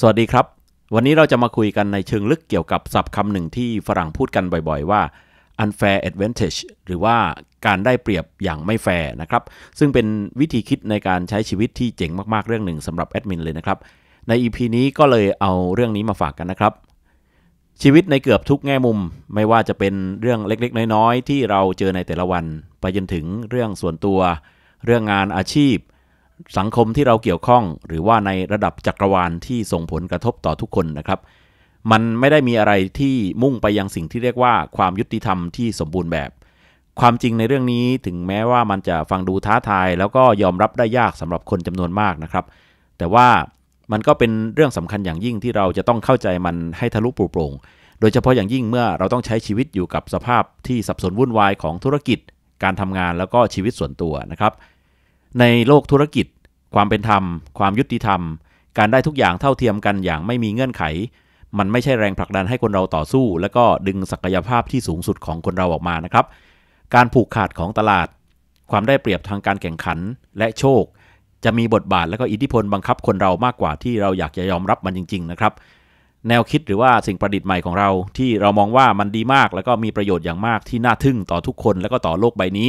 สวัสดีครับ วันนี้เราจะมาคุยกันในเชิงลึกเกี่ยวกับศัพท์คำหนึ่งที่ฝรั่งพูดกันบ่อยๆว่า unfair advantage หรือว่าการได้เปรียบอย่างไม่แฟร์นะครับ ซึ่งเป็นวิธีคิดในการใช้ชีวิตที่เจ๋งมากๆเรื่องหนึ่งสำหรับแอดมินเลยนะครับ ใน EP นี้ก็เลยเอาเรื่องนี้มาฝากกันนะครับ ชีวิตในเกือบทุกแง่มุม ไม่ว่าจะเป็นเรื่องเล็กๆน้อยๆที่เราเจอในแต่ละวัน ไปจนถึงเรื่องส่วนตัว เรื่องงานอาชีพสังคมที่เราเกี่ยวข้องหรือว่าในระดับจักรวาลที่ส่งผลกระทบต่อทุกคนนะครับ มันไม่ได้มีอะไรที่มุ่งไปยังสิ่งที่เรียกว่าความยุติธรรมที่สมบูรณ์แบบ ความจริงในเรื่องนี้ถึงแม้ว่ามันจะฟังดูท้าทายแล้วก็ยอมรับได้ยากสำหรับคนจำนวนมากนะครับ แต่ว่ามันก็เป็นเรื่องสำคัญอย่างยิ่งที่เราจะต้องเข้าใจมันให้ทะลุปลุโปร่งโดยเฉพาะอย่างยิ่งเมื่อเราต้องใช้ชีวิตอยู่กับสภาพที่สับสนวุ่นวายของธุรกิจ การทำงานแล้วก็ชีวิตส่วนตัวนะครับในโลกธุรกิจ ความเป็นธรรม ความยุติธรรม การได้ทุกอย่างเท่าเทียมกันอย่างไม่มีเงื่อนไข มันไม่ใช่แรงผลักดันให้คนเราต่อสู้ และก็ดึงศักยภาพที่สูงสุดของคนเราออกมานะครับ การผูกขาดของตลาด ความได้เปรียบทางการแข่งขันและโชค จะมีบทบาทและก็อิทธิพลบังคับคนเรามากกว่าที่เราอยากจะยอมรับมันจริง ๆนะครับ แนวคิดหรือว่าสิ่งประดิษฐ์ใหม่ของเราที่เรามองว่ามันดีมากแล้วก็มีประโยชน์อย่างมากที่น่าทึ่งต่อทุกคนและก็ต่อโลกใบนี้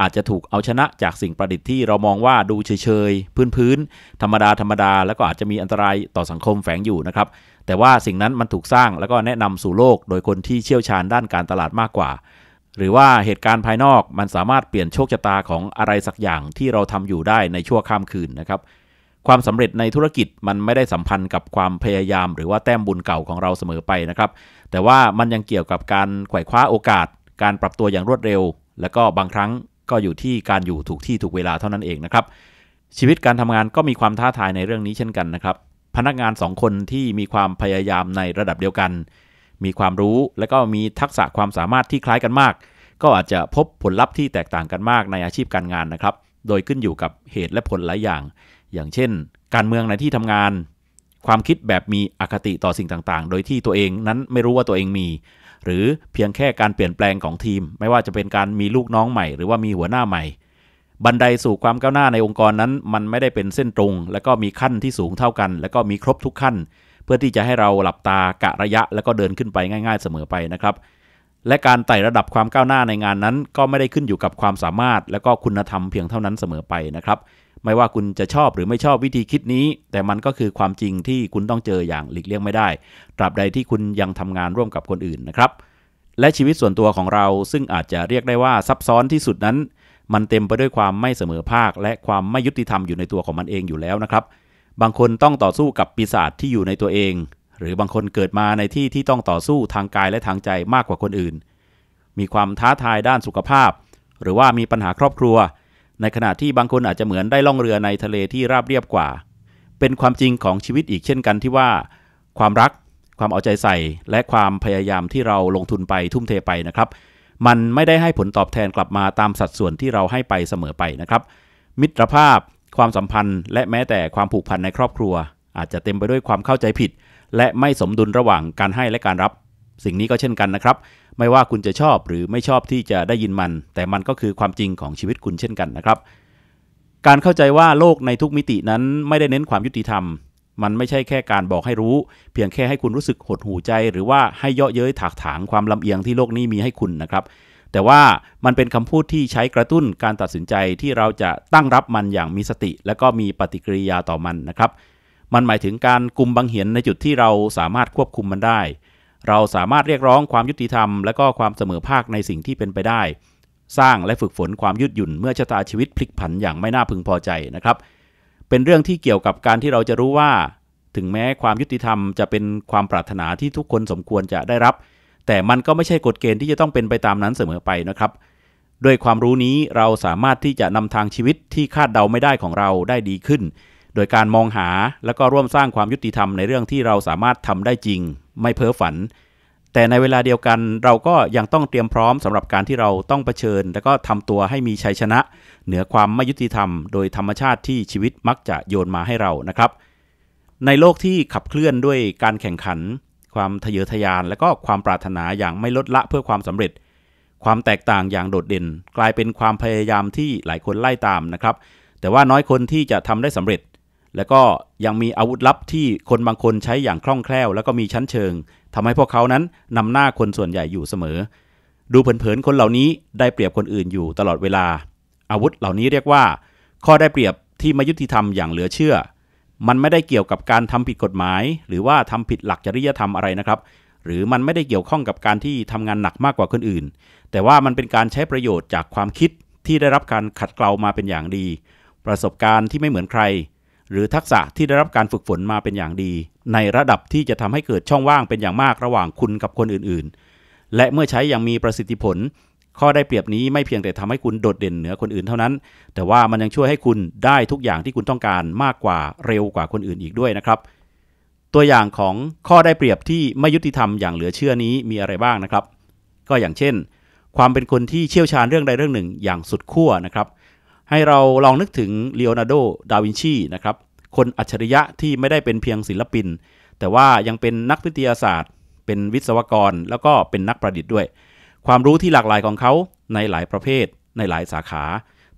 อาจจะถูกเอาชนะจากสิ่งประดิษฐ์ที่เรามองว่าดูเฉยๆ พื้นๆธรรมดาธรรมดาแล้วก็อาจจะมีอันตรายต่อสังคมแฝงอยู่นะครับแต่ว่าสิ่งนั้นมันถูกสร้างแล้วก็แนะนำสู่โลก โดยคนที่เชี่ยวชาญด้านการตลาดมากกว่า หรือว่าเหตุการณ์ภายนอกมันสามารถเปลี่ยนโชคชะตาของอะไรสักอย่างที่เราทำอยู่ได้ในชั่วข้ามคืนนะครับความสำเร็จในธุรกิจมันไม่ได้สัมพันธ์กับความพยายาม หรือว่าแต้มบุญเก่าของเราเสมอไปนะครับแต่ว่ามันยังเกี่ยวกับการไขว่คว้าโอกาส การปรับตัวอย่างรวดเร็ว และก็บางครั้งก็อยู่ที่การอยู่ถูกที่ถูกเวลาเท่านั้นเองนะครับ ชีวิตการทำงานก็มีความท้าทายในเรื่องนี้เช่นกันนะครับ พนักงาน2คนที่มีความพยายามในระดับเดียวกัน มีความรู้และก็มีทักษะความสามารถที่คล้ายกันมาก ก็อาจจะพบผลลัพธ์ที่แตกต่างกันมากในอาชีพการงานนะครับ โดยขึ้นอยู่กับเหตุและผลหลายอย่าง อย่างเช่นการเมืองในที่ทำงาน ความคิดแบบมีอคติต่อสิ่งต่างๆ โดยที่ตัวเองนั้นไม่รู้ว่าตัวเองมีหรือเพียงแค่การเปลี่ยนแปลงของทีม ไม่ว่าจะเป็นการมีลูกน้องใหม่หรือว่ามีหัวหน้าใหม่ บันไดสู่ความก้าวหน้าในองค์กรนั้น มันไม่ได้เป็นเส้นตรง และก็มีขั้นที่สูงเท่ากัน และก็มีครบทุกขั้น เพื่อที่จะให้เราหลับตากะระยะ แล้วก็เดินขึ้นไปง่าย ๆเสมอไปนะครับ และการไต่ระดับความก้าวหน้าในงานนั้น ก็ไม่ได้ขึ้นอยู่กับความสามารถ และก็คุณธรรมเพียงเท่านั้นเสมอไปนะครับไม่ว่าคุณจะชอบหรือไม่ชอบวิธีคิดนี้ แต่มันก็คือความจริงที่คุณต้องเจออย่างหลีกเลี่ยงไม่ได้ตราบใดที่คุณยังทำงานร่วมกับคนอื่นนะครับ และชีวิตส่วนตัวของเราซึ่งอาจจะเรียกได้ว่าซับซ้อนที่สุดนั้น มันเต็มไปด้วยความไม่เสมอภาคและความไม่ยุติธรรมอยู่ในตัวของมันเองอยู่แล้วนะครับ บางคนต้องต่อสู้กับปีศาจที่อยู่ในตัวเอง หรือบางคนเกิดมาในที่ที่ต้องต่อสู้ทางกายและทางใจมากกว่าคนอื่น มีความท้าทายด้านสุขภาพ หรือว่ามีปัญหาครอบครัวในขณะที่บางคนอาจจะเหมือนได้ล่องเรือในทะเลที่ราบเรียบกว่า เป็นความจริงของชีวิตอีกเช่นกันที่ว่า ความรัก ความเอาใจใส่ และความพยายามที่เราลงทุนไปทุ่มเทไปนะครับ มันไม่ได้ให้ผลตอบแทนกลับมาตามสัดส่วนที่เราให้ไปเสมอไปนะครับ มิตรภาพ ความสัมพันธ์ และแม้แต่ความผูกพันในครอบครัว อาจจะเต็มไปด้วยความเข้าใจผิด และไม่สมดุลระหว่างการให้และการรับ สิ่งนี้ก็เช่นกันนะครับไม่ว่าคุณจะชอบหรือไม่ชอบที่จะได้ยินมัน แต่มันก็คือความจริงของชีวิตคุณเช่นกันนะครับ การเข้าใจว่าโลกในทุกมิตินั้น ไม่ได้เน้นความยุติธรรม มันไม่ใช่แค่การบอกให้รู้เพียงแค่ให้คุณรู้สึกหดหูใจ หรือว่าให้เยาะเย้ยถากถางความลำเอียงที่โลกนี้มีให้คุณนะครับ แต่ว่ามันเป็นคำพูดที่ใช้กระตุ้นการตัดสินใจที่เราจะตั้งรับมันอย่างมีสติและก็มีปฏิกิริยาต่อมันนะครับ มันหมายถึงการกุมบังเหียนในจุดที่เราสามารถควบคุมมันได้เราสามารถเรียกร้องความยุติธรรมและก็ความเสมอภาคในสิ่งที่เป็นไปได้ สร้างและฝึกฝนความยืดหยุ่น เมื่อชะตาชีวิตพลิกผันอย่างไม่น่าพึงพอใจนะครับ เป็นเรื่องที่เกี่ยวกับการที่เราจะรู้ว่า ถึงแม้ความยุติธรรมจะเป็นความปรารถนาที่ทุกคนสมควรจะได้รับ แต่มันก็ไม่ใช่กฎเกณฑ์ที่จะต้องเป็นไปตามนั้นเสมอไปนะครับด้วยความรู้นี้เราสามารถที่จะนำทางชีวิตที่คาดเดาไม่ได้ของเราได้ดีขึ้น โดยการมองหาและก็ร่วมสร้างความยุติธรรมในเรื่องที่เราสามารถทำได้จริงไม่เพ้อฝัน แต่ในเวลาเดียวกันเราก็ยังต้องเตรียมพร้อมสำหรับการที่เราต้องเผชิญ และก็ทำตัวให้มีชัยชนะ เหนือความไม่ยุติธรรมโดยธรรมชาติที่ชีวิตมักจะโยนมาให้เรานะครับ ในโลกที่ขับเคลื่อนด้วยการแข่งขัน ความทะเยอทะยาน และก็ความปรารถนาอย่างไม่ลดละเพื่อความสำเร็จ ความแตกต่างอย่างโดดเด่น กลายเป็นความพยายามที่หลายคนไล่ตามนะครับ แต่ว่าน้อยคนที่จะทำได้สำเร็จแล้วก็ยังมีอาวุธลับที่คนบางคนใช้อย่างคล่องแคล่วแล้วก็มีชั้นเชิง ทำให้พวกเขานั้นนำหน้าคนส่วนใหญ่อยู่เสมอ ดูเผินๆคนเหล่านี้ได้เปรียบคนอื่นอยู่ตลอดเวลา อาวุธเหล่านี้เรียกว่า ข้อได้เปรียบที่มายุติธรรมอย่างเหลือเชื่อ มันไม่ได้เกี่ยวกับการทำผิดกฎหมาย หรือว่าทำผิดหลักจริยธรรมอะไรนะครับ หรือมันไม่ได้เกี่ยวข้องกับการที่ทำงานหนักมากกว่าคนอื่นแต่ว่ามันเป็นการใช้ประโยชน์จากความคิดที่ได้รับการขัดเกลามาเป็นอย่างดี ประสบการณ์ที่ไม่เหมือนใครหรือทักษะที่ได้รับการฝึกฝนมาเป็นอย่างดี ในระดับที่จะทำให้เกิดช่องว่างเป็นอย่างมากระหว่างคุณกับคนอื่น ๆ และเมื่อใช้อย่างมีประสิทธิผล ข้อได้เปรียบนี้ไม่เพียงแต่ทำให้คุณโดดเด่นเหนือคนอื่นเท่านั้น แต่ว่ามันยังช่วยให้คุณได้ทุกอย่างที่คุณต้องการมากกว่าเร็วกว่าคนอื่นอีกด้วยนะครับ ตัวอย่างของข้อได้เปรียบที่ไม่ยุติธรรมอย่างเหลือเชื่อนี้มีอะไรบ้างนะครับ ก็อย่างเช่น ความเป็นคนที่เชี่ยวชาญเรื่องใดเรื่องหนึ่ง อย่างสุดขั้วนะครับให้เราลองนึกถึงเลโอนาร์โด ดาวินชีนะครับ คนอัจฉริยะที่ไม่ได้เป็นเพียงศิลปิน แต่ว่ายังเป็นนักวิทยาศาสตร์ เป็นวิศวกร แล้วก็เป็นนักประดิษฐ์ด้วย ความรู้ที่หลากหลายของเขาในหลายประเภท ในหลายสาขา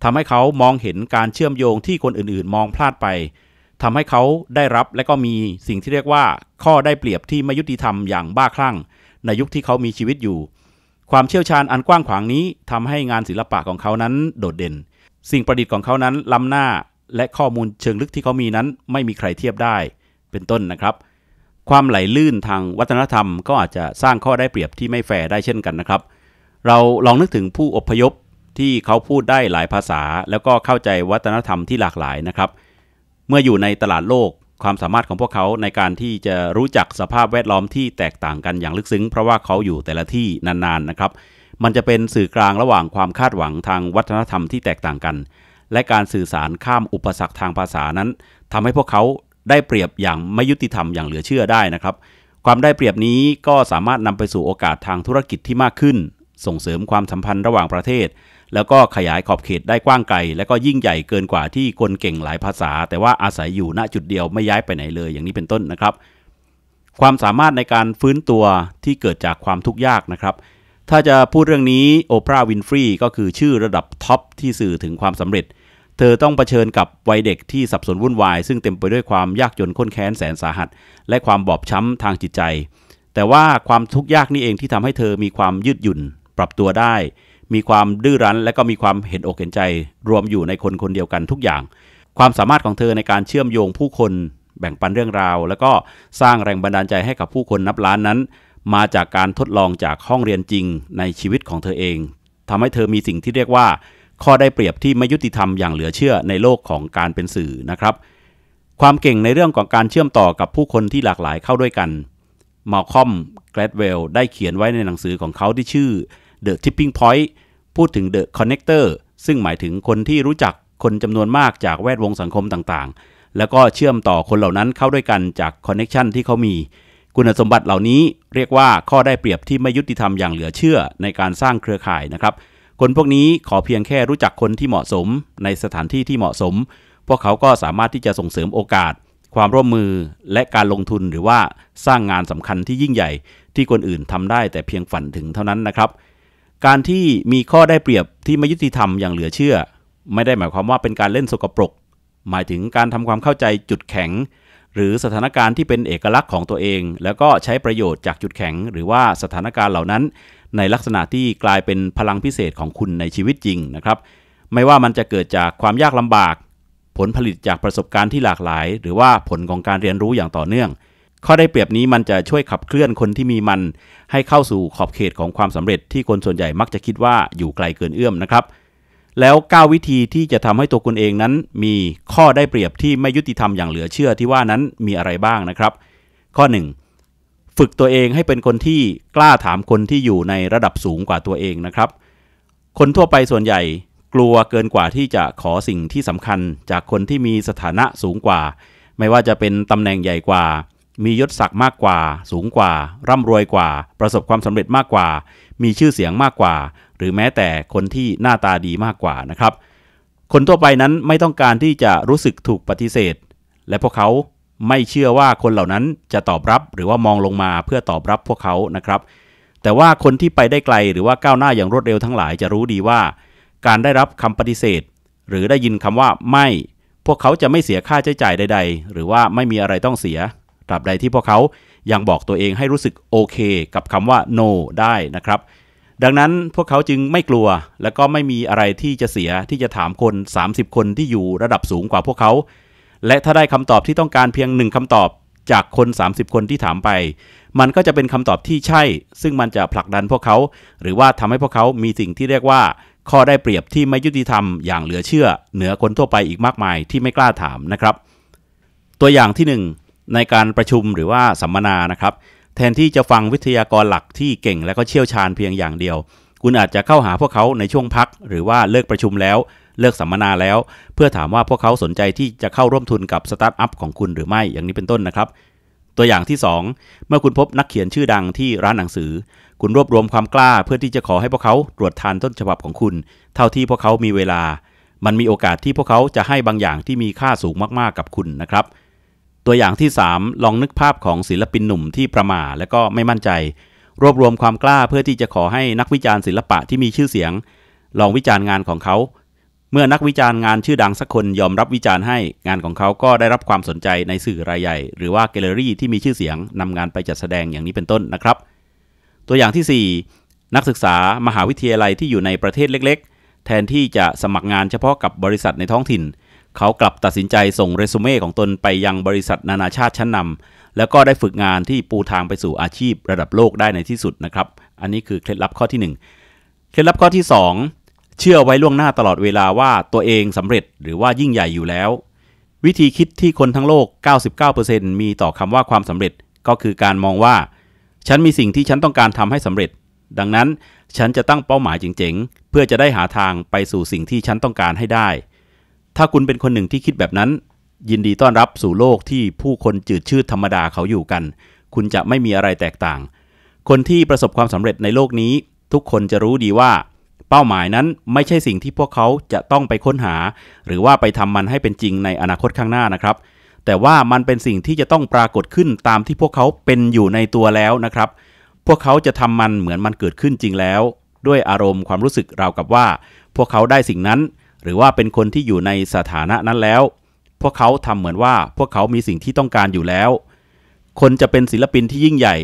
ทำให้เขามองเห็นการเชื่อมโยงที่คนอื่นๆมองพลาดไป ทำให้เขาได้รับและก็มีสิ่งที่เรียกว่าข้อได้เปรียบที่ไม่ยุติธรรมอย่างบ้าคลั่ง ในยุคที่เขามีชีวิตอยู่ ความเชี่ยวชาญอันกว้างขวางนี้ ทำให้งานศิลปะของเขานั้นโดดเด่นสิ่งประดิษฐ์ของเขานั้นล้ำหน้าและข้อมูลเชิงลึกที่เขามีนั้น ไม่มีใครเทียบได้เป็นต้นนะครับ ความไหลลื่นทางวัฒนธรรมก็อาจจะสร้างข้อได้เปรียบที่ไม่แฟร์ได้เช่นกันนะครับ เราลองนึกถึงผู้อพยพที่เขาพูดได้หลายภาษา แล้วก็เข้าใจวัฒนธรรมที่หลากหลายนะครับ เมื่ออยู่ในตลาดโลกความสามารถของพวกเขาในการที่จะรู้จักสภาพแวดล้อมที่แตกต่างกันอย่างลึกซึ้งเพราะว่าเขาอยู่แต่ละที่นานๆนะครับมันจะเป็นสื่อกลางระหว่างความคาดหวังทางวัฒนธรรมที่แตกต่างกัน และการสื่อสารข้ามอุปสรรคทางภาษานั้น ทำให้พวกเขาได้เปรียบอย่างไม่ยุติธรรมอย่างเหลือเชื่อได้นะครับ ความได้เปรียบนี้ก็สามารถนำไปสู่โอกาสทางธุรกิจที่มากขึ้น ส่งเสริมความสัมพันธ์ระหว่างประเทศ แล้วก็ขยายขอบเขตได้กว้างไกล และก็ยิ่งใหญ่เกินกว่าที่คนเก่งหลายภาษา แต่ว่าอาศัยอยู่ณจุดเดียวไม่ย้ายไปไหนเลยอย่างนี้เป็นต้นนะครับ ความสามารถในการฟื้นตัวที่เกิดจากความทุกข์ยากนะครับถ้าจะพูดเรื่องนี้โอปราห์วินฟรีก็คือชื่อระดับท็อปที่สื่อถึงความสำเร็จ เธอต้องเผชิญกับวัยเด็กที่สับสนวุ่นวาย ซึ่งเต็มไปด้วยความยากจนข้นแค้นแสนสาหัส และความบอบช้ำทางจิตใจ แต่ว่าความทุกข์ยากนี่เองที่ทำให้เธอมีความยืดหยุ่นปรับตัวได้ มีความดื้อรั้นและก็มีความเห็นอกเห็นใจรวมอยู่ในคนคนเดียวกันทุกอย่าง ความสามารถของเธอในการเชื่อมโยงผู้คน แบ่งปันเรื่องราว และก็สร้างแรงบันดาลใจให้กับผู้คนนับล้านนั้นมาจากการทดลองจากห้องเรียนจริงในชีวิตของเธอเอง ทำให้เธอมีสิ่งที่เรียกว่า ข้อได้เปรียบที่ไม่ยุติธรรมอย่างเหลือเชื่อในโลกของการเป็นสื่อนะครับ ความเก่งในเรื่องของการเชื่อมต่อกับผู้คนที่หลากหลายเข้าด้วยกันมาคอมแกลดเวลได้เขียนไว้ในหนังสือของเขาที่ชื่อ The Tipping Point พูดถึง The Connector ซึ่งหมายถึงคนที่รู้จักคนจำนวนมากจากแวดวงสังคมต่างๆ แล้วก็เชื่อมต่อคนเหล่านั้นเข้าด้วยกันจากคอนเน็ชันที่เขามีคุณสมบัติเหล่านี้เรียกว่าข้อได้เปรียบที่ไม่ยุติธรรมอย่างเหลือเชื่อในการสร้างเครือข่ายนะครับ คนพวกนี้ขอเพียงแค่รู้จักคนที่เหมาะสม ในสถานที่ที่เหมาะสม พวกเขาก็สามารถที่จะส่งเสริมโอกาส ความร่วมมือและการลงทุนหรือว่าสร้างงานสำคัญที่ยิ่งใหญ่ ที่คนอื่นทำได้แต่เพียงฝันถึงเท่านั้นนะครับ การที่มีข้อได้เปรียบที่ไม่ยุติธรรมอย่างเหลือเชื่อ ไม่ได้หมายความว่าเป็นการเล่นสกปรก หมายถึงการทำความเข้าใจจุดแข็งหรือสถานการณ์ที่เป็นเอกลักษณ์ของตัวเอง แล้วก็ใช้ประโยชน์จากจุดแข็ง หรือว่าสถานการณ์เหล่านั้น ในลักษณะที่กลายเป็นพลังพิเศษของคุณในชีวิตจริงนะครับ ไม่ว่ามันจะเกิดจากความยากลำบาก ผลผลิตจากประสบการณ์ที่หลากหลาย หรือว่าผลของการเรียนรู้อย่างต่อเนื่อง ข้อได้เปรียบนี้มันจะช่วยขับเคลื่อนคนที่มีมัน ให้เข้าสู่ขอบเขตของความสำเร็จ ที่คนส่วนใหญ่มักจะคิดว่าอยู่ไกลเกินเอื้อมนะครับแล้ว9วิธีที่จะทำให้ตัวคุณเองนั้นมีข้อได้เปรียบที่ไม่ยุติธรรมอย่างเหลือเชื่อที่ว่านั้นมีอะไรบ้างนะครับ ข้อ 1 ฝึกตัวเองให้เป็นคนที่กล้าถามคนที่อยู่ในระดับสูงกว่าตัวเองนะครับ คนทั่วไปส่วนใหญ่กลัวเกินกว่าที่จะขอสิ่งที่สำคัญจากคนที่มีสถานะสูงกว่า ไม่ว่าจะเป็นตำแหน่งใหญ่กว่า มียศศักดิ์มากกว่า สูงกว่า ร่ำรวยกว่า ประสบความสำเร็จมากกว่า มีชื่อเสียงมากกว่าหรือแม้แต่คนที่หน้าตาดีมากกว่านะครับ คนทั่วไปนั้นไม่ต้องการที่จะรู้สึกถูกปฏิเสธ และพวกเขาไม่เชื่อว่าคนเหล่านั้นจะตอบรับ หรือว่ามองลงมาเพื่อตอบรับพวกเขานะครับ แต่ว่าคนที่ไปได้ไกลหรือว่าก้าวหน้าอย่างรวดเร็วทั้งหลายจะรู้ดีว่า การได้รับคำปฏิเสธ หรือได้ยินคำว่าไม่ พวกเขาจะไม่เสียค่าใช้จ่ายใดๆ หรือว่าไม่มีอะไรต้องเสียตราบใดที่พวกเขายังบอกตัวเองให้รู้สึกโอเค กับคำว่า no ได้นะครับเดังนั้นพวกเขาจึงไม่กลัวและก็ไม่มีอะไรที่จะเสียที่จะถามคน 30 คนที่อยู่ระดับสูงกว่าพวกเขา และถ้าได้คำตอบที่ต้องการเพียงหนึ่งคำตอบจากคน 30 คนที่ถามไป มันก็จะเป็นคำตอบที่ใช่ ซึ่งมันจะผลักดันพวกเขา หรือว่าทำให้พวกเขามีสิ่งที่เรียกว่า ข้อได้เปรียบที่ไม่ยุติธรรมอย่างเหลือเชื่อ เหนือคนทั่วไปอีกมากมาย ที่ไม่กล้าถามนะครับ ตัวอย่างที่1ในการประชุมหรือว่าสัมมนานะครับแทนที่จะฟังวิทยากรหลักที่เก่งและก็เชี่ยวชาญเพียงอย่างเดียว คุณอาจจะเข้าหาพวกเขาในช่วงพัก หรือว่าเลิกประชุมแล้ว เลิกสัมมนาแล้ว เพื่อถามว่าพวกเขาสนใจที่จะเข้าร่วมทุนกับสตาร์ทอัพของคุณหรือไม่อย่างนี้เป็นต้นนะครับ ตัวอย่างที่ 2 เมื่อคุณพบนักเขียนชื่อดังที่ร้านหนังสือ คุณรวบรวมความกล้า เพื่อที่จะขอให้พวกเขาตรวจทานต้นฉบับของคุณ เท่าที่พวกเขา มีเวลา มันมีโอกาสที่พวกเขาจะให้บางอย่างที่มีค่าสูงมากๆกับคุณนะครับเตัวอย่างที่ 3 ลองนึกภาพของศิลปินหนุ่มที่ประมาและก็ไม่มั่นใจ รวบรวมความกล้าเพื่อที่จะขอให้นักวิจารณ์ศิลปะที่มีชื่อเสียง ลองวิจารณ์งานของเขา เมื่อนักวิจารณ์งานชื่อดังสักคนยอมรับวิจารณ์ให้งานของเขาก็ได้รับความสนใจในสื่อรายใหญ่ หรือว่าแกลเลอรี่ที่มีชื่อเสียงนำงานไปจัดแสดงอย่างนี้เป็นต้นนะครับ ตัวอย่างที่ 4 นักศึกษามหาวิทยาลัยที่อยู่ในประเทศเล็กๆ แทนที่จะสมัครงานเฉพาะกับบริษัทในท้องถิ่นเขากลับตัดสินใจส่งเรซูเม่ของตนไปยังบริษัทนานาชาติชั้นนำแล้วก็ได้ฝึกงานที่ปูทางไปสู่อาชีพระดับโลกได้ในที่สุดนะครับ อันนี้คือเคล็ดลับข้อที่ 1 เคล็ดลับข้อที่ 2 เชื่อไว้ล่วงหน้าตลอดเวลาว่าตัวเองสำเร็จหรือว่ายิ่งใหญ่อยู่แล้ว วิธีคิดที่คนทั้งโลก 99%มีต่อคำว่าความสำเร็จ ก็คือการมองว่า ฉันมีสิ่งที่ฉันต้องการทำให้สำเร็จ ดังนั้นฉันจะตั้งเป้าหมายเจ๋งๆ เพื่อจะได้หาทางไปสู่สิ่งที่ฉันต้องการให้ได้ถ้าคุณเป็นคนหนึ่งที่คิดแบบนั้น ยินดีต้อนรับสู่โลกที่ผู้คนจืดชืดธรรมดาเขาอยู่กัน คุณจะไม่มีอะไรแตกต่าง คนที่ประสบความสำเร็จในโลกนี้ ทุกคนจะรู้ดีว่า เป้าหมายนั้นไม่ใช่สิ่งที่พวกเขาจะต้องไปค้นหา หรือว่าไปทำมันให้เป็นจริงในอนาคตข้างหน้านะครับ แต่ว่ามันเป็นสิ่งที่จะต้องปรากฏขึ้นตามที่พวกเขาเป็นอยู่ในตัวแล้วนะครับ พวกเขาจะทำมันเหมือนมันเกิดขึ้นจริงแล้ว ด้วยอารมณ์ความรู้สึกราวกับว่า พวกเขาได้สิ่งนั้นหรือว่าเป็นคนที่อยู่ในสถานะนั้นแล้ว พวกเขาทำเหมือนว่า พวกเขามีสิ่งที่ต้องการอยู่แล้ว คนจะเป็นศิลปินที่ยิ่งใหญ่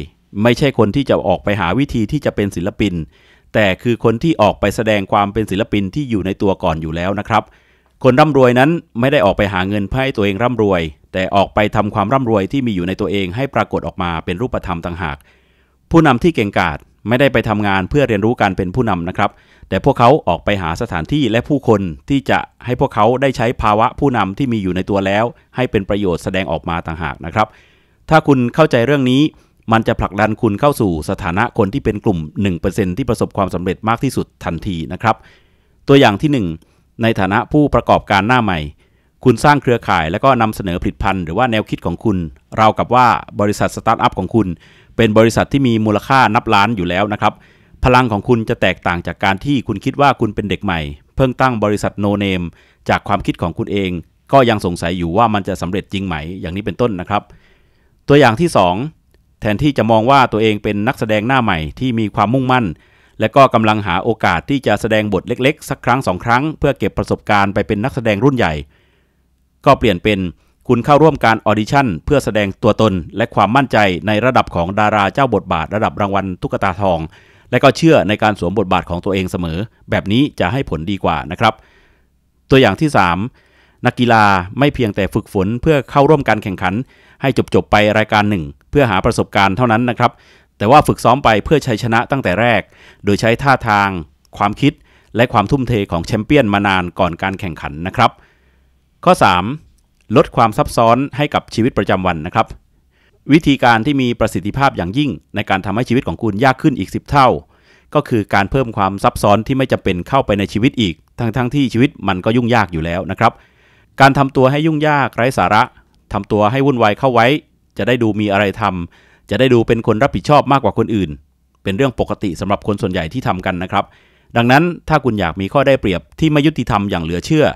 ไม่ใช่คนที่จะออกไปหาวิธีที่จะเป็นศิลปิน แต่คือคนที่ออกไปแสดงความเป็นศิลปินที่อยู่ในตัวก่อนอยู่แล้วนะครับ คนร่ำรวยนั้นไม่ได้ออกไปหาเงินเพื่อให้ตัวเองร่ำรวย แต่ออกไปทำความร่ำรวยที่มีอยู่ในตัวเองให้ปรากฏออกมาเป็นรูปธรรมต่างหาก ผู้นำที่เก่งกาจไม่ได้ไปทำงานเพื่อเรียนรู้การเป็นผู้นำนะครับแต่พวกเขาออกไปหาสถานที่และผู้คนที่จะให้พวกเขาได้ใช้ภาวะผู้นำที่มีอยู่ในตัวแล้ว ให้เป็นประโยชน์แสดงออกมาต่างหากนะครับ ถ้าคุณเข้าใจเรื่องนี้ มันจะผลักดันคุณเข้าสู่สถานะคนที่เป็นกลุ่ม1%ที่ประสบความสำเร็จมากที่สุดทันทีนะครับ ตัวอย่างที่ 1 ในฐานะผู้ประกอบการหน้าใหม่ คุณสร้างเครือข่ายและก็นำเสนอผลิตภัณฑ์หรือว่าแนวคิดของคุณราวกับว่าบริษัทสตาร์ทอัพของคุณ เป็นบริษัทที่มีมูลค่านับล้านอยู่แล้วนะครับพลังของคุณจะแตกต่างจากการที่คุณคิดว่าคุณเป็นเด็กใหม่ เพิ่งตั้งบริษัทโนเนม จากความคิดของคุณเอง ก็ยังสงสัยอยู่ว่ามันจะสำเร็จจริงไหมอย่างนี้เป็นต้นนะครับ ตัวอย่างที่ 2 แทนที่จะมองว่าตัวเองเป็นนักแสดงหน้าใหม่ที่มีความมุ่งมั่น และก็กำลังหาโอกาสที่จะแสดงบทเล็กๆ สักครั้งสองครั้งเพื่อเก็บประสบการณ์ไปเป็นนักแสดงรุ่นใหญ่ ก็เปลี่ยนเป็นคุณเข้าร่วมการออดิชั่นเพื่อแสดงตัวตนและความมั่นใจในระดับของดาราเจ้าบทบาทระดับรางวัลตุ๊กตาทองและก็เชื่อในการสวมบทบาทของตัวเองเสมอ แบบนี้จะให้ผลดีกว่านะครับ ตัวอย่างที่ 3 นักกีฬาไม่เพียงแต่ฝึกฝนเพื่อเข้าร่วมการแข่งขัน ให้จบจบไปรายการหนึ่ง เพื่อหาประสบการณ์เท่านั้นนะครับ แต่ว่าฝึกซ้อมไปเพื่อชัยชนะตั้งแต่แรก โดยใช้ท่าทาง ความคิด และความทุ่มเทของแชมเปี้ยนมานานก่อนการแข่งขันนะครับ ข้อ3ลดความซับซ้อนให้กับชีวิตประจำวันนะครับวิธีการที่มีประสิทธิภาพอย่างยิ่งในการทำให้ชีวิตของคุณยากขึ้นอีก 10 เท่า ก็คือการเพิ่มความซับซ้อนที่ไม่จำเป็นเข้าไปในชีวิตอีกทั้งๆทที่ชีวิตมันก็ยุ่งยากอยู่แล้วนะครับ การทำตัวให้ยุ่งยากไร้สาระ ทำตัวให้วุ่นวายเข้าไว้ จะได้ดูมีอะไรทำ จะได้ดูเป็นคนรับผิดชอบมากกว่าคนอื่น เป็นเรื่องปกติสำหรับคนส่วนใหญ่ที่ทำกันนะครับ ดังนั้นถ้าคุณอยากมีข้อได้เปรียบที่ไม่ยุติธรรมอย่างเหลือเชื่อ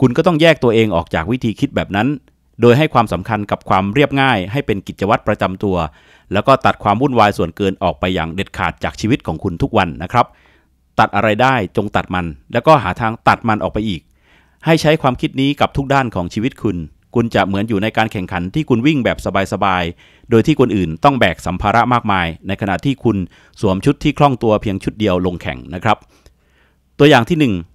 คุณก็ต้องแยกตัวเองออกจากวิธีคิดแบบนั้นโดยให้ความสำคัญกับความเรียบง่ายให้เป็นกิจวัตรประจำตัว แล้วก็ตัดความวุ่นวายส่วนเกินออกไปอย่างเด็ดขาดจากชีวิตของคุณทุกวันนะครับ ตัดอะไรได้จงตัดมัน แล้วก็หาทางตัดมันออกไปอีก ให้ใช้ความคิดนี้กับทุกด้านของชีวิตคุณ คุณจะเหมือนอยู่ในการแข่งขันที่คุณวิ่งแบบสบาย ๆ โดยที่คนอื่นต้องแบกสัมภาระมากมาย ในขณะที่คุณสวมชุดที่คล่องตัวเพียงชุดเดียวลงแข่งนะครับ ตัวอย่างที่1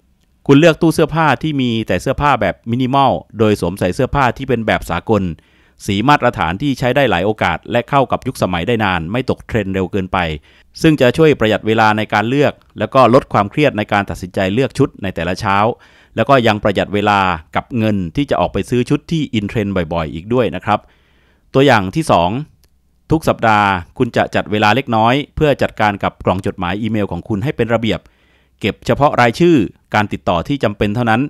คุณเลือกตู้เสื้อผ้าที่มีแต่เสื้อผ้าแบบมินิมอล โดยสวมใส่เสื้อผ้าที่เป็นแบบสากล สีมาตรฐานที่ใช้ได้หลายโอกาส และเข้ากับยุคสมัยได้นาน ไม่ตกเทรนด์เร็วเกินไป ซึ่งจะช่วยประหยัดเวลาในการเลือก แล้วก็ลดความเครียดในการตัดสินใจเลือกชุดในแต่ละเช้า แล้วก็ยังประหยัดเวลากับเงินที่จะออกไปซื้อชุดที่อินเทรนด์บ่อย ๆ อีกด้วยนะครับ ตัวอย่างที่ 2 ทุกสัปดาห์ คุณจะจัดเวลาเล็กน้อย เพื่อจัดการกับกล่องจดหมายอีเมลของคุณให้เป็นระเบียบ เก็บเฉพาะรายชื่อการติดต่อที่จำเป็นเท่านั้น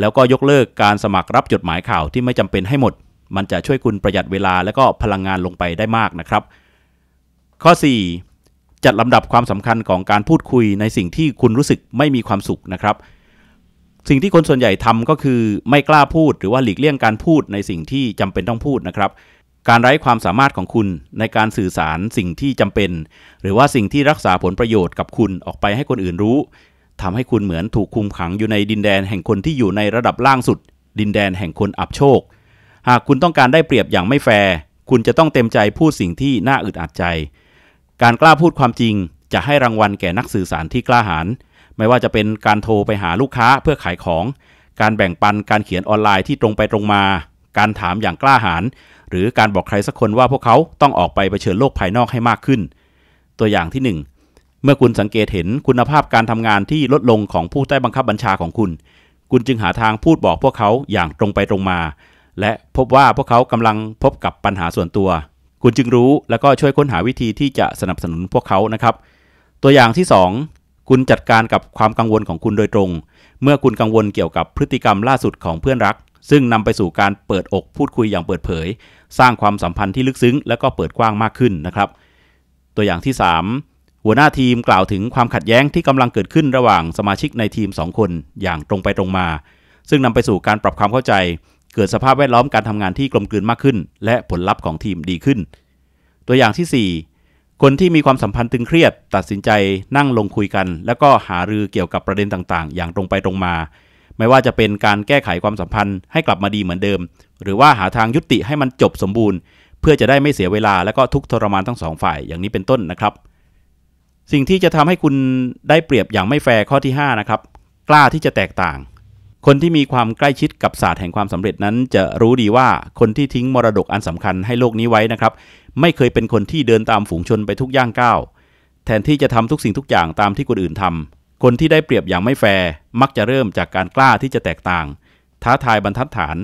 แล้วก็ยกเลิกการสมัครรับจดหมายข่าวที่ไม่จำเป็นให้หมด มันจะช่วยคุณประหยัดเวลาและก็พลังงานลงไปได้มากนะครับ ข้อ4จัดลำดับความสำคัญของการพูดคุยในสิ่งที่คุณรู้สึกไม่มีความสุขนะครับ สิ่งที่คนส่วนใหญ่ทำก็คือไม่กล้าพูดหรือว่าหลีกเลี่ยงการพูดในสิ่งที่จำเป็นต้องพูดนะครับ การไร้ความสามารถของคุณในการสื่อสารสิ่งที่จำเป็น หรือว่าสิ่งที่รักษาผลประโยชน์กับคุณออกไปให้คนอื่นรู้ทำให้คุณเหมือนถูกคุมขังอยู่ในดินแดนแห่งคนที่อยู่ในระดับล่างสุด ดินแดนแห่งคนอับโชค หากคุณต้องการได้เปรียบอย่างไม่แฟร์ คุณจะต้องเต็มใจพูดสิ่งที่น่าอึดอัดใจ การกล้าพูดความจริงจะให้รางวัลแก่นักสื่อสารที่กล้าหาญไม่ว่าจะเป็นการโทรไปหาลูกค้าเพื่อขายของ การแบ่งปันการเขียนออนไลน์ที่ตรงไปตรงมา การถามอย่างกล้าหาญหรือการบอกใครสักคนว่าพวกเขาต้องออกไปเผชิญโลกภายนอกให้มากขึ้น ตัวอย่างที่1เมื่อคุณสังเกตเห็นคุณภาพการทำงานที่ลดลงของผู้ใต้บังคับบัญชาของคุณ คุณจึงหาทางพูดบอกพวกเขาอย่างตรงไปตรงมา และพบว่าพวกเขากำลังพบกับปัญหาส่วนตัว คุณจึงรู้และก็ช่วยค้นหาวิธีที่จะสนับสนุนพวกเขา นะครับ ตัวอย่างที่ 2 คุณจัดการกับความกังวลของคุณโดยตรง เมื่อคุณกังวลเกี่ยวกับพฤติกรรมล่าสุดของเพื่อนรัก ซึ่งนำไปสู่การเปิดอกพูดคุยอย่างเปิดเผย สร้างความสัมพันธ์ที่ลึกซึ้งและก็เปิดกว้างมากขึ้น นะครับ ตัวอย่างที่3หัวหน้าทีมกล่าวถึงความขัดแย้งที่กำลังเกิดขึ้นระหว่างสมาชิกในทีม 2 คนอย่างตรงไปตรงมา ซึ่งนำไปสู่การปรับความเข้าใจ เกิดสภาพแวดล้อมการทำงานที่กลมกลืนมากขึ้น และผลลัพธ์ของทีมดีขึ้น ตัวอย่างที่ 4 คนที่มีความสัมพันธ์ตึงเครียดตัดสินใจนั่งลงคุยกัน แล้วก็หารือเกี่ยวกับประเด็นต่างๆ อย่างตรงไปตรงมา ไม่ว่าจะเป็นการแก้ไขความสัมพันธ์ให้กลับมาดีเหมือนเดิม หรือว่าหาทางยุติให้มันจบสมบูรณ์ เพื่อจะได้ไม่เสียเวลาและก็ทุกทรมานทั้งสองฝ่ายอย่างนี้เป็นต้นนะครับสิ่งที่จะทำให้คุณได้เปรียบอย่างไม่แฟร์ข้อที่5นะครับกล้าที่จะแตกต่าง คนที่มีความใกล้ชิดกับศาสตร์แห่งความสำเร็จนั้น จะรู้ดีว่าคนที่ทิ้งมรดกอันสำคัญให้โลกนี้ไว้นะครับไม่เคยเป็นคนที่เดินตามฝูงชนไปทุกย่างก้าว แทนที่จะทำทุกสิ่งทุกอย่างตามที่คนอื่นทำ คนที่ได้เปรียบอย่างไม่แฟร์มักจะเริ่มจากการกล้าที่จะแตกต่าง ท้าทายบรรทัดฐาน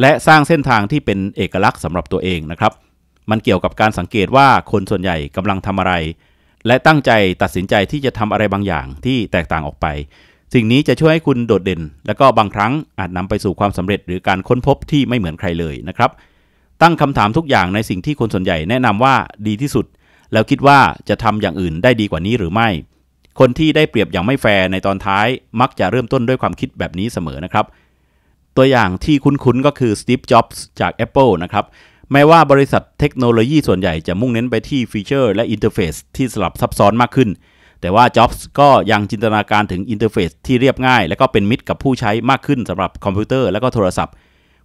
และสร้างเส้นทางที่เป็นเอกลักษณ์สำหรับตัวเองนะครับ มันเกี่ยวกับการสังเกตว่า คนส่วนใหญ่กำลังทำอะไรและตั้งใจตัดสินใจที่จะทำอะไรบางอย่างที่แตกต่างออกไป สิ่งนี้จะช่วยให้คุณโดดเด่น และก็บางครั้งอาจนำไปสู่ความสำเร็จหรือการค้นพบที่ไม่เหมือนใครเลยนะครับ ตั้งคำถามทุกอย่างในสิ่งที่คนส่วนใหญ่แนะนำว่าดีที่สุด แล้วคิดว่าจะทำอย่างอื่นได้ดีกว่านี้หรือไม่ คนที่ได้เปรียบอย่างไม่แฟร์ในตอนท้าย มักจะเริ่มต้นด้วยความคิดแบบนี้เสมอนะครับ ตัวอย่างที่คุ้นๆก็คือสตีฟ จ็อบส์ จาก Apple นะครับแม้ว่าบริษัทเทคโนโลยีส่วนใหญ่จะมุ่งเน้นไปที่ฟีเจอร์และอินเทอร์เฟซที่สลับซับซ้อนมากขึ้น แต่ว่า Jobs ก็ยังจินตนาการถึงอินเทอร์เฟซที่เรียบง่าย และก็เป็นมิตรกับผู้ใช้มากขึ้นสำหรับคอมพิวเตอร์และก็โทรศัพท์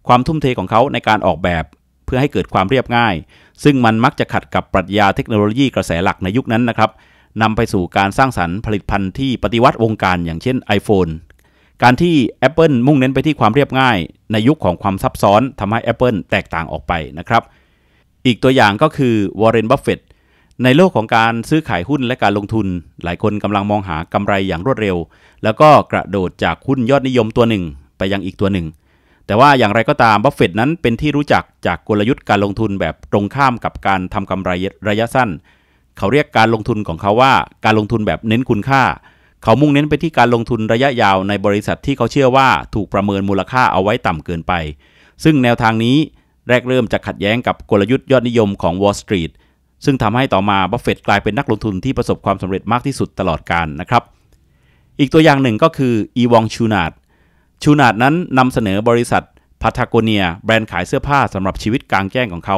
ความทุ่มเทของเขาในการออกแบบเพื่อให้เกิดความเรียบง่าย ซึ่งมันมักจะขัดกับปรัชญาเทคโนโลยีกระแสหลักในยุคนั้นนะครับนำไปสู่การสร้างสรรค์ผลิตภัณฑ์ที่ปฏิวัติวงการอย่างเช่น iPhone การที่ Apple มุ่งเน้นไปที่ความเรียบง่ายในยุคของความซับซ้อนทำให้ Apple แตกต่างออกไปนะครับอีกตัวอย่างก็คือวอร์เรนบัฟเฟตในโลกของการซื้อขายหุ้นและการลงทุน หลายคนกำลังมองหากำไรอย่างรวดเร็ว แล้วก็กระโดดจากหุ้นยอดนิยมตัวหนึ่งไปยังอีกตัวหนึ่ง แต่ว่าอย่างไรก็ตามบัฟเฟตนั้นเป็นที่รู้จักจากกลยุทธ์การลงทุนแบบตรงข้ามกับการทำกำไรระยะสั้น เขาเรียกการลงทุนของเขาว่าการลงทุนแบบเน้นคุณค่าเขามุ่งเน้นไปที่การลงทุนระยะยาวในบริษัทที่เขาเชื่อว่าถูกประเมินมูลค่าเอาไว้ต่ำเกินไป ซึ่งแนวทางนี้แรกเริ่มจะขัดแย้งกับกลยุทธ์ยอดนิยมของ Wall Street ซึ่งทำให้ต่อมาบัฟเฟตกลายเป็นนักลงทุนที่ประสบความสำเร็จมากที่สุดตลอดการนะครับอีกตัวอย่างหนึ่งก็คือ อีวองชูนาด ชูนาดนั้นนำเสนอบริษัทพัทากเนียแบรนด์ขายเสื้อผ้าสำหรับชีวิตกลางแจ้งของเขา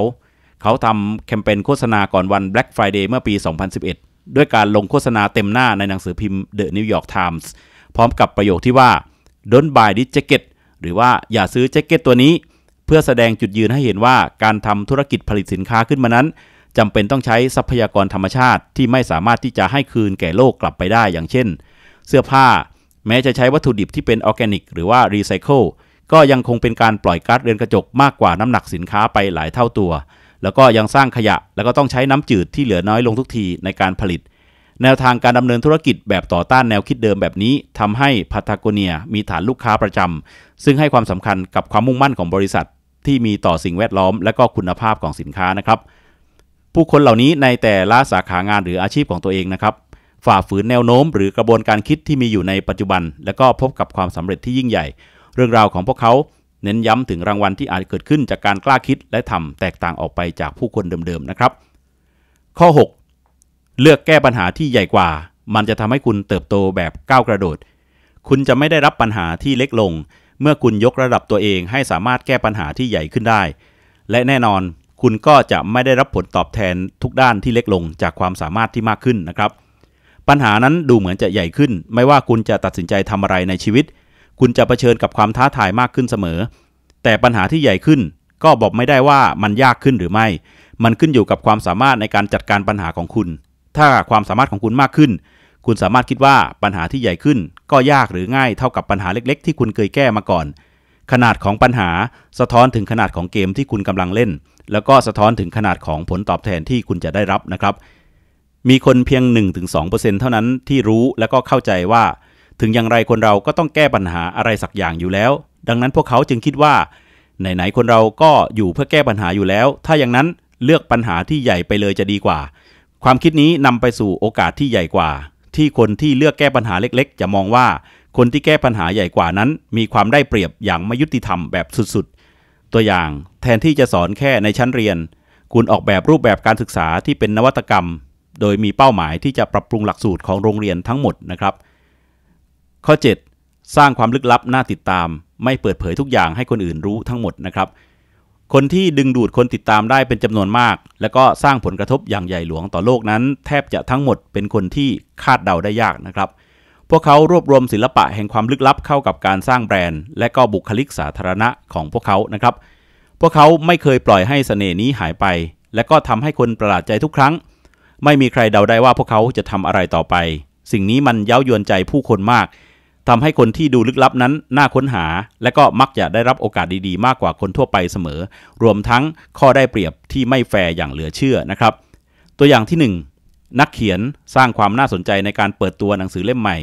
เขาทำแคมเปญโฆษณาก่อนวัน Black Friday เมื่อปี 2011ด้วยการลงโฆษณาเต็มหน้าในหนังสือพิมพ์ The New York Times พร้อมกับประโยคที่ว่า Don't buy this jacket หรือว่าอย่าซื้อแจ็คเก็ตตัวนี้ เพื่อแสดงจุดยืนให้เห็นว่าการทำธุรกิจผลิตสินค้าขึ้นมานั้น จำเป็นต้องใช้ทรัพยากรธรรมชาติที่ไม่สามารถที่จะให้คืนแก่โลกกลับไปได้อย่างเช่น เสื้อผ้า แม้จะใช้วัตถุดิบที่เป็นออร์แกนิกหรือว่ารีไซเคิลก็ยังคงเป็นการปล่อยก๊าซเรือนกระจกมากกว่าน้ำหนักสินค้าไปหลายเท่าตัวแล้วก็ยังสร้างขยะแล้วก็ต้องใช้น้ำจืดที่เหลือน้อยลงทุกทีในการผลิต แนวทางการดำเนินธุรกิจแบบต่อต้านแนวคิดเดิมแบบนี้ ทำให้พัตโกเนียมีฐานลูกค้าประจำ ซึ่งให้ความสำคัญกับความมุ่งมั่นของบริษัทที่มีต่อสิ่งแวดล้อม และก็คุณภาพของสินค้านะครับ ผู้คนเหล่านี้ในแต่ละสาขางานหรืออาชีพของตัวเองนะครับ ฝ่าฝืนแนวโน้ม หรือกระบวนการคิดที่มีอยู่ในปัจจุบัน และก็พบกับความสำเร็จที่ยิ่งใหญ่ เรื่องราวของพวกเขาเน้นย้ำถึงรางวัลที่อาจเกิดขึ้นจากการกล้าคิด และทำแตกต่างออกไปจากผู้คนเดิมๆ นะครับ ข้อ6เลือกแก้ปัญหาที่ใหญ่กว่า มันจะทำให้คุณเติบโตแบบก้าวกระโดดคุณจะไม่ได้รับปัญหาที่เล็กลง เมื่อคุณยกระดับตัวเองให้สามารถแก้ปัญหาที่ใหญ่ขึ้นได้ และแน่นอนคุณก็จะไม่ได้รับผลตอบแทนทุกด้านที่เล็กลงจากความสามารถที่มากขึ้นนะครับ ปัญหานั้นดูเหมือนจะใหญ่ขึ้น ไม่ว่าคุณจะตัดสินใจทำอะไรในชีวิตคุณจะะเผชิญกับความท้าทายมากขึ้นเสมอ แต่ปัญหาที่ใหญ่ขึ้นก็บอกไม่ได้ว่ามันยากขึ้นหรือไม่ มันขึ้นอยู่กับความสามารถในการจัดการปัญหาของคุณ ถ้าความสามารถของคุณมากขึ้น คุณสามารถคิดว่าปัญหาที่ใหญ่ขึ้นก็ยากหรือง่ายเท่ากับปัญหาเล็ก ๆ ที่คุณเคยแก้มาก่อน ขนาดของปัญหาสะท้อนถึงขนาดของเกมที่คุณกำลังเล่น แล้วก็สะท้อนถึงขนาดของผลตอบแทนที่คุณจะได้รับนะครับ มีคนเพียง 1-2%เท่านั้นที่รู้และก็เข้าใจว่าถึงอย่างไรคนเราก็ต้องแก้ปัญหาอะไรสักอย่างอยู่แล้ว ดังนั้นพวกเขาจึงคิดว่า ไหนๆคนเราก็อยู่เพื่อแก้ปัญหาอยู่แล้ว ถ้าอย่างนั้นเลือกปัญหาที่ใหญ่ไปเลยจะดีกว่า ความคิดนี้นำไปสู่โอกาสที่ใหญ่กว่า ที่คนที่เลือกแก้ปัญหาเล็กๆจะมองว่าคนที่แก้ปัญหาใหญ่กว่านั้น มีความได้เปรียบอย่างไม่ยุติธรรมแบบสุดๆ ตัวอย่างแทนที่จะสอนแค่ในชั้นเรียน คุณออกแบบรูปแบบการศึกษาที่เป็นนวัตกรรม โดยมีเป้าหมายที่จะปรับปรุงหลักสูตรของโรงเรียนทั้งหมดนะครับข้อ7สร้างความลึกลับน่าติดตาม ไม่เปิดเผยทุกอย่างให้คนอื่นรู้ทั้งหมดนะครับ คนที่ดึงดูดคนติดตามได้เป็นจำนวนมาก แล้วก็สร้างผลกระทบอย่างใหญ่หลวงต่อโลกนั้น แทบจะทั้งหมดเป็นคนที่คาดเดาได้ยากนะครับ พวกเขารวบรวมศิลปะแห่งความลึกลับ เข้ากับการสร้างแบรนด์และก็บุคลิกสาธารณะของพวกเขานะครับ พวกเขาไม่เคยปล่อยให้สเสน่ห์นี้หายไป และก็ทำให้คนประหลาดใจทุกครั้ง ไม่มีใครเดาได้ว่าพวกเขาจะทำอะไรต่อไป สิ่งนี้มันเย้ายวนใจผู้คนมากทำให้คนที่ดูลึกลับนั้นน่าค้นหา และก็มักจะได้รับโอกาสดีๆมากกว่าคนทั่วไปเสมอ รวมทั้งข้อได้เปรียบที่ไม่แฟร์อย่างเหลือเชื่อนะครับ ตัวอย่างที่1นักเขียนสร้างความน่าสนใจในการเปิดตัวหนังสือเล่มใหม่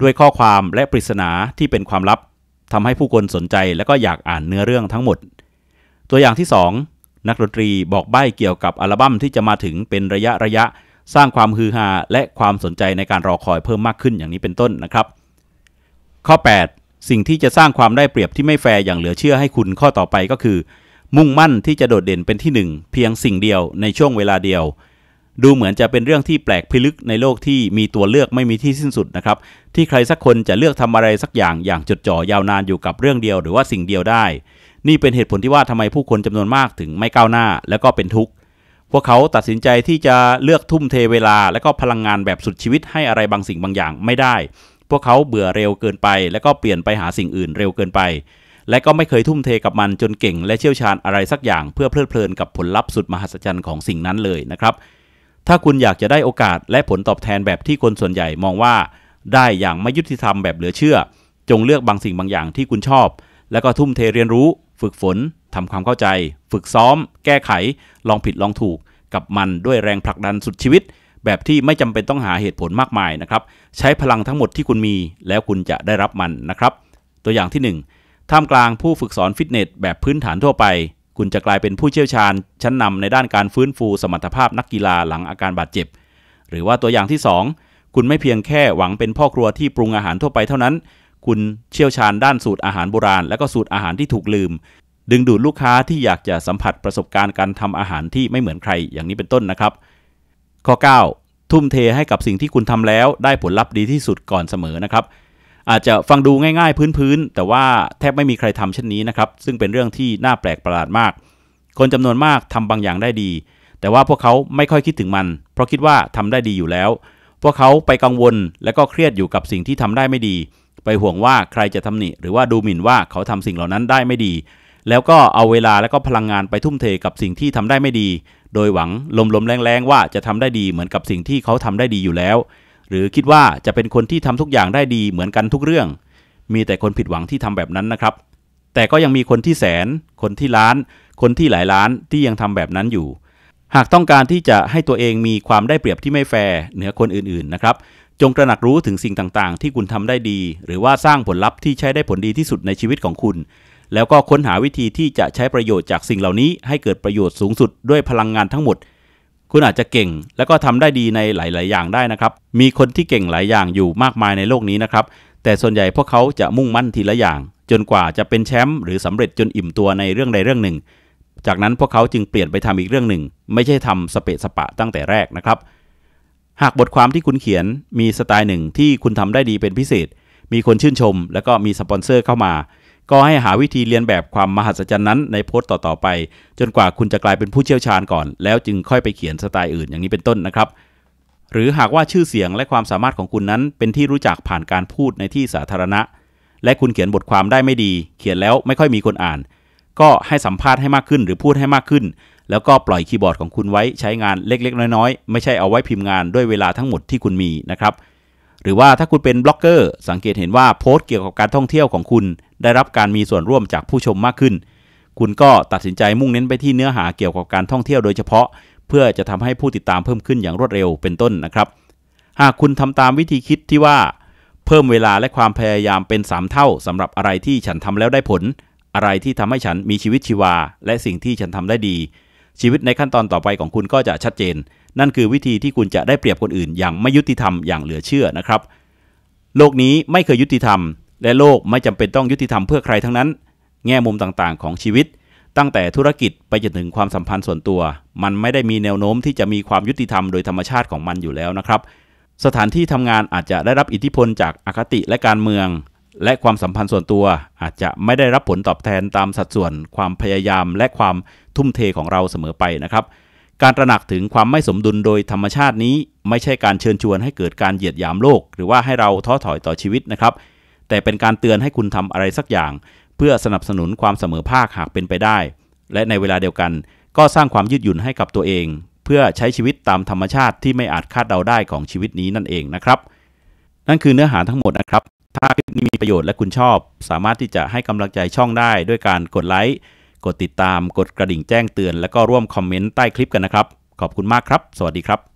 ด้วยข้อความและปริศนาที่เป็นความลับ ทำให้ผู้คนสนใจและก็อยากอ่านเนื้อเรื่องทั้งหมด ตัวอย่างที่ 2 นักดนตรีบอกใบ้เกี่ยวกับอัลบั้มที่จะมาถึงเป็นระยะระยะสร้างความฮือฮาและความสนใจในการรอคอยเพิ่มมากขึ้นอย่างนี้เป็นต้นนะครับข้อ 8 สิ่งที่จะสร้างความได้เปรียบที่ไม่แฟร์อย่างเหลือเชื่อให้คุณข้อต่อไปก็คือ มุ่งมั่นที่จะโดดเด่นเป็นที่ 1 เพียงสิ่งเดียว ในช่วงเวลาเดียว ดูเหมือนจะเป็นเรื่องที่แปลกพิลึกในโลกที่มีตัวเลือกไม่มีที่สิ้นสุดนะครับที่ใครสักคนจะเลือกทำอะไรสักอย่างอย่างจดจ่อยาวนานอยู่กับเรื่องเดียว หรือว่าสิ่งเดียวได้ นี่เป็นเหตุผลที่ว่าทำไมผู้คนจำนวนมากถึงไม่ก้าวหน้าแล้วก็เป็นทุกข์พวกเขาตัดสินใจที่จะเลือกทุ่มเทเวลา และก็พลังงานแบบสุดชีวิตให้อะไรบางสิ่งบางอย่างไม่ได้พวกเขาเบื่อเร็วเกินไปและก็เปลี่ยนไปหาสิ่งอื่นเร็วเกินไป และก็ไม่เคยทุ่มเทกับมันจนเก่งและเชี่ยวชาญอะไรสักอย่างเพื่อเพลิดเพลินกับผลลัพธ์สุดมหัศจรรย์ของสิ่งนั้นเลยนะครับถ้าคุณอยากจะได้โอกาสและผลตอบแทนแบบที่คนส่วนใหญ่มองว่า ได้อย่างไม่ยุติธรรมแบบเหลือเชื่อ จงเลือกบางสิ่งบางอย่างที่คุณชอบ แล้วก็ทุ่มเทเรียนรู้ฝึกฝนทำความเข้าใจ ฝึกซ้อม แก้ไข ลองผิดลองถูกกับมันด้วยแรงผลักดันสุดชีวิตแบบที่ไม่จำเป็นต้องหาเหตุผลมากมายนะครับ ใช้พลังทั้งหมดที่คุณมีแล้วคุณจะได้รับมันนะครับ ตัวอย่างที่1ท่ามกลางผู้ฝึกสอนฟิตเนสแบบพื้นฐานทั่วไป คุณจะกลายเป็นผู้เชี่ยวชาญชั้นนำในด้านการฟื้นฟูสมรรถภาพนักกีฬาหลังอาการบาดเจ็บ หรือว่าตัวอย่างที่ 2 คุณไม่เพียงแค่หวังเป็นพ่อครัวที่ปรุงอาหารทั่วไปเท่านั้น คุณเชี่ยวชาญด้านสูตรอาหารโบราณ และก็สูตรอาหารที่ถูกลืม ดึงดูดลูกค้าที่อยากจะสัมผัสประสบการณ์การทำอาหารที่ไม่เหมือนใครอย่างนี้เป็นต้นนะครับข้อ9ทุ่มเทให้กับสิ่งที่คุณทำแล้วได้ผลลัพธ์ดีที่สุดก่อนเสมอนะครับ อาจจะฟังดูง่าย ๆพื้นๆแต่ว่าแทบไม่มีใครทำเช่นนี้นะครับซึ่งเป็นเรื่องที่น่าแปลกประหลาดมาก คนจำนวนมากทำบางอย่างได้ดี แต่ว่าพวกเขาไม่ค่อยคิดถึงมัน เพราะคิดว่าทำได้ดีอยู่แล้ว พวกเขาไปกังวลและก็เครียดอยู่กับสิ่งที่ทำได้ไม่ดี ไปห่วงว่าใครจะทำหนิ หรือว่าดูหมิ่นว่าเขาทำสิ่งเหล่านั้นได้ไม่ดีแล้วก็เอาเวลาและก็พลังงานไปทุ่มเทกับสิ่งที่ทำได้ไม่ดี โดยหวังลมๆแรงๆว่าจะทำได้ดี เหมือนกับสิ่งที่เขาทำได้ดีอยู่แล้ว หรือคิดว่าจะเป็นคนที่ทำทุกอย่างได้ดีเหมือนกันทุกเรื่อง มีแต่คนผิดหวังที่ทำแบบนั้นนะครับ แต่ก็ยังมีคนที่แสน คนที่ล้าน คนที่หลายล้านที่ยังทำแบบนั้นอยู่ หากต้องการที่จะให้ตัวเองมีความได้เปรียบที่ไม่แฟร์เหนือคนอื่นๆนะครับ จงตระหนักรู้ถึงสิ่งต่างๆ ที่คุณทำได้ดี หรือว่าสร้างผลลัพธ์ที่ใช้ได้ผลดีที่สุดในชีวิตของคุณแล้วก็ค้นหาวิธีที่จะใช้ประโยชน์จากสิ่งเหล่านี้ ให้เกิดประโยชน์สูงสุดด้วยพลังงานทั้งหมด คุณอาจจะเก่งและก็ทำได้ดีในหลาย ๆ อย่างได้นะครับ มีคนที่เก่งหลายอย่างอยู่มากมายในโลกนี้นะครับ แต่ส่วนใหญ่พวกเขาจะมุ่งมั่นทีละอย่าง จนกว่าจะเป็นแชมป์หรือสำเร็จจนอิ่มตัวในเรื่องใดเรื่องหนึ่ง จากนั้นพวกเขาจึงเปลี่ยนไปทำอีกเรื่องหนึ่ง ไม่ใช่ทำสเปะสปะตั้งแต่แรกนะครับ หากบทความที่คุณเขียนมีสไตล์หนึ่ง ที่คุณทำได้ดีเป็นพิเศษ มีคนชื่นชม และก็มีสปอนเซอร์เข้ามาก็ให้หาวิธีเรียนแบบความมหัศจรรย์นั้น ในโพสต์ต่อๆไป จนกว่าคุณจะกลายเป็นผู้เชี่ยวชาญก่อนแล้วจึงค่อยไปเขียนสไตล์อื่นอย่างนี้เป็นต้นนะครับ หรือหากว่าชื่อเสียงและความสามารถของคุณนั้นเป็นที่รู้จักผ่านการพูดในที่สาธารณะ และคุณเขียนบทความได้ไม่ดี เขียนแล้วไม่ค่อยมีคนอ่าน ก็ให้สัมภาษณ์ให้มากขึ้นหรือพูดให้มากขึ้น แล้วก็ปล่อยคีย์บอร์ดของคุณไว้ใช้งานเล็กๆน้อยๆ ไม่ใช่เอาไว้พิมพ์งานด้วยเวลาทั้งหมดที่คุณมีนะครับ หรือว่าถ้าคุณเป็นบล็อกเกอร์ สังเกตเห็นว่าโพสต์เกี่ยวกับการท่องเที่ยวของคุณได้รับการมีส่วนร่วมจากผู้ชมมากขึ้น คุณก็ตัดสินใจมุ่งเน้นไปที่เนื้อหาเกี่ยวกับการท่องเที่ยวโดยเฉพาะ เพื่อจะทำให้ผู้ติดตามเพิ่มขึ้นอย่างรวดเร็วเป็นต้นนะครับ หากคุณทำตามวิธีคิดที่ว่า เพิ่มเวลาและความพยายามเป็น 3 เท่า สำหรับอะไรที่ฉันทำแล้วได้ผล อะไรที่ทำให้ฉันมีชีวิตชีวา และสิ่งที่ฉันทำได้ดี ชีวิตในขั้นตอนต่อไปของคุณก็จะชัดเจน นั่นคือวิธีที่คุณจะได้เปรียบคนอื่น อย่างไม่ยุติธรรมอย่างเหลือเชื่อนะครับ โลกนี้ไม่เคยยุติธรรมและโลกไม่จำเป็นต้องยุติธรรมเพื่อใครทั้งนั้น แง่มุมต่างๆของชีวิต ตั้งแต่ธุรกิจไปจนถึงความสัมพันธ์ส่วนตัว มันไม่ได้มีแนวโน้มที่จะมีความยุติธรรมโดยธรรมชาติของมันอยู่แล้วนะครับ สถานที่ทำงานอาจจะได้รับอิทธิพลจากอคติและการเมือง และความสัมพันธ์ส่วนตัว อาจจะไม่ได้รับผลตอบแทนตามสัดส่วน ความพยายามและความทุ่มเทของเราเสมอไปนะครับ การตระหนักถึงความไม่สมดุลโดยธรรมชาตินี้ ไม่ใช่การเชิญชวนให้เกิดการเหยียดหยามโลก หรือว่าให้เราท้อถอยต่อชีวิตนะครับแต่เป็นการเตือนให้คุณทำอะไรสักอย่าง เพื่อสนับสนุนความเสมอภาคหากเป็นไปได้ และในเวลาเดียวกัน ก็สร้างความยืดหยุ่นให้กับตัวเอง เพื่อใช้ชีวิตตามธรรมชาติที่ไม่อาจคาดเดาได้ของชีวิตนี้นั่นเองนะครับ นั่นคือเนื้อหาทั้งหมดนะครับ ถ้าคลิปนี้มีประโยชน์และคุณชอบ สามารถที่จะให้กำลังใจช่องได้ ด้วยการกดไลค์กดติดตามกดกระดิ่งแจ้งเตือน แล้วก็ร่วมคอมเมนต์ใต้คลิปกันนะครับ ขอบคุณมากครับ สวัสดีครับ